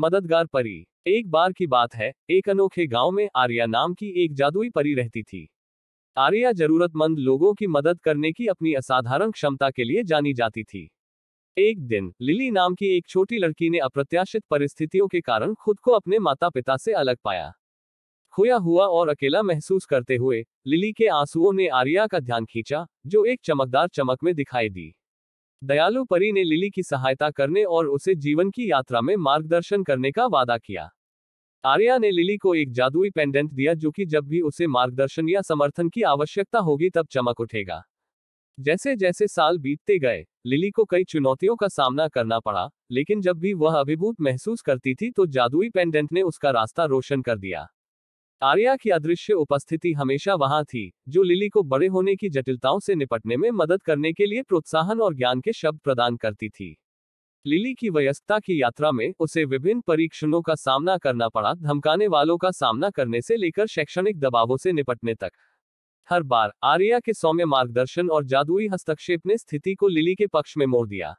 मददगार परी एक बार की बात है एक अनोखे गांव में आर्या नाम की एक जादुई परी रहती थी आर्या जरूरतमंद लोगों की मदद करने की अपनी असाधारण क्षमता के लिए जानी जाती थी एक दिन लिली नाम की एक छोटी लड़की ने अप्रत्याशित परिस्थितियों के कारण खुद को अपने माता पिता से अलग पाया खोया हुआ और अकेला महसूस करते हुए लिली के आंसुओं ने आर्या का ध्यान खींचा जो एक चमकदार चमक में दिखाई दी दयालु परी ने लिली की सहायता करने और उसे जीवन की यात्रा में मार्गदर्शन करने का वादा किया आर्या ने लिली को एक जादुई पेंडेंट दिया जो कि जब भी उसे मार्गदर्शन या समर्थन की आवश्यकता होगी तब चमक उठेगा जैसे जैसे साल बीतते गए लिली को कई चुनौतियों का सामना करना पड़ा लेकिन जब भी वह अभिभूत महसूस करती थी तो जादुई पेंडेंट ने उसका रास्ता रोशन कर दिया आर्या की अदृश्य उपस्थिति हमेशा वहां थी जो लिली को बड़े होने की जटिलताओं से निपटने में मदद करने के लिए प्रोत्साहन और ज्ञान के शब्द प्रदान करती थी लिली की वयस्कता की यात्रा में उसे विभिन्न परीक्षणों का सामना करना पड़ा धमकाने वालों का सामना करने से लेकर शैक्षणिक दबावों से निपटने तक हर बार आर्या के सौम्य मार्गदर्शन और जादुई हस्तक्षेप ने स्थिति को लिली के पक्ष में मोड़ दिया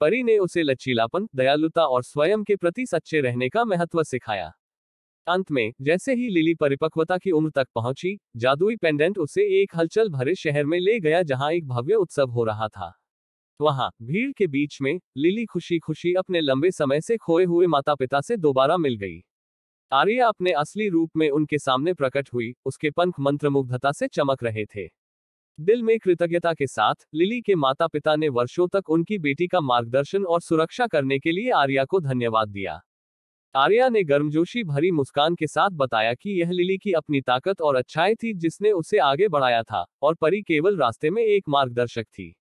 परी ने उसे लचीलापन दयालुता और स्वयं के प्रति सच्चे रहने का महत्व सिखाया अंत में जैसे ही लिली परिपक्वता की उम्र तक पहुंची जादुई पेंडेंट उसे एक हलचल भरे शहर में ले गया जहां एक भव्य उत्सव हो रहा था वहां भीड़ के बीच में लिली खुशी खुशी अपने लंबे समय से खोए हुए माता पिता से दोबारा मिल गई आर्या अपने असली रूप में उनके सामने प्रकट हुई उसके पंख मंत्रमुग्धता से चमक रहे थे दिल में कृतज्ञता के साथ लिली के माता पिता ने वर्षों तक उनकी बेटी का मार्गदर्शन और सुरक्षा करने के लिए आर्या को धन्यवाद दिया आर्या ने गर्मजोशी भरी मुस्कान के साथ बताया कि यह लिली की अपनी ताकत और अच्छाई थी जिसने उसे आगे बढ़ाया था और परी केवल रास्ते में एक मार्गदर्शक थी